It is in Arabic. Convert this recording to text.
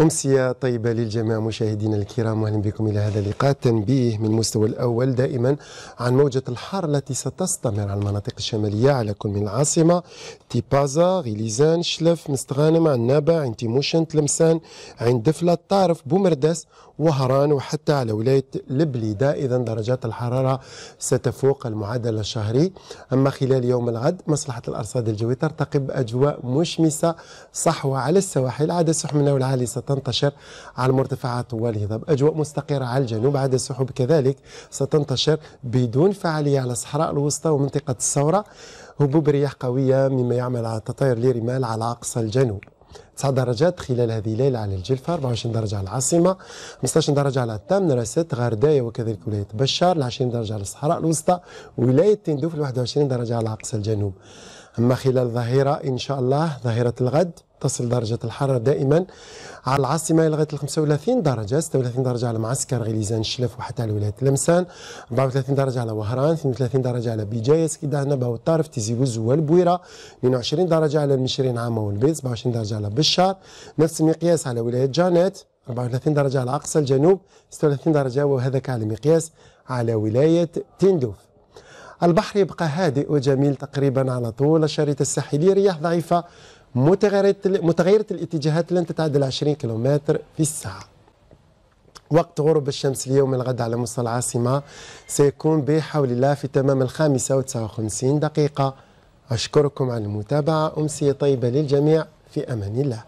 أمسية طيبة للجميع مشاهدينا الكرام أهلا بكم إلى هذا اللقاء تنبيه من المستوى الأول دائما عن موجة الحر التي ستستمر على المناطق الشمالية على كل من العاصمة تيبازا غليزان شلف مستغانم عنابة عين تيموشن تلمسان عين دفلة طارف بومرداس وهران وحتى على ولاية البليدة إذا درجات الحرارة ستفوق المعدل الشهري أما خلال يوم الغد مصلحة الأرصاد الجوي ترتقب أجواء مشمسة صحوة على السواحل عاد سحمنا والعالي ستنتشر على المرتفعات والهضاب أجواء مستقرة على الجنوب عاد السحب كذلك ستنتشر بدون فعالية على الصحراء الوسطى ومنطقة الثورة هبوب رياح قوية مما يعمل على تطير لرمال على أقصى الجنوب 9 درجات خلال هذه الليلة على الجلفة 24 درجة على العاصمة 15 درجة على تمنرست غرداية وكذلك ولاية بشار 20 درجة على الصحراء الوسطى ولاية تندوف 21 درجة على أقصى الجنوب أما خلال ظهيرة إن شاء الله ظهيرة الغد تصل درجة الحرارة دائما على العاصمة لغاية 35 درجة 36 درجة على معسكر غليزان الشلف وحتى على ولاية لمسان 34 درجة على وهران 32 درجة على بيجاية كده نبا والطارف تيزي وز والبويرة 22 درجة على المشرين عامة والبيض 27 درجة على بشار نفس المقياس على ولاية جانيت 34 درجة على أقصى الجنوب 36 درجة وهذا على مقياس على ولاية تندوف البحر يبقى هادئ وجميل تقريبا على طول الشريط الساحلي رياح ضعيفة متغيرة الاتجاهات لن تتعدى 20 كيلومتر في الساعة وقت غروب الشمس اليوم الغد على مستوى العاصمة سيكون بحول الله في تمام الخامسه وتسعة وخمسين دقيقة أشكركم على المتابعة أمسية طيبة للجميع في أمان الله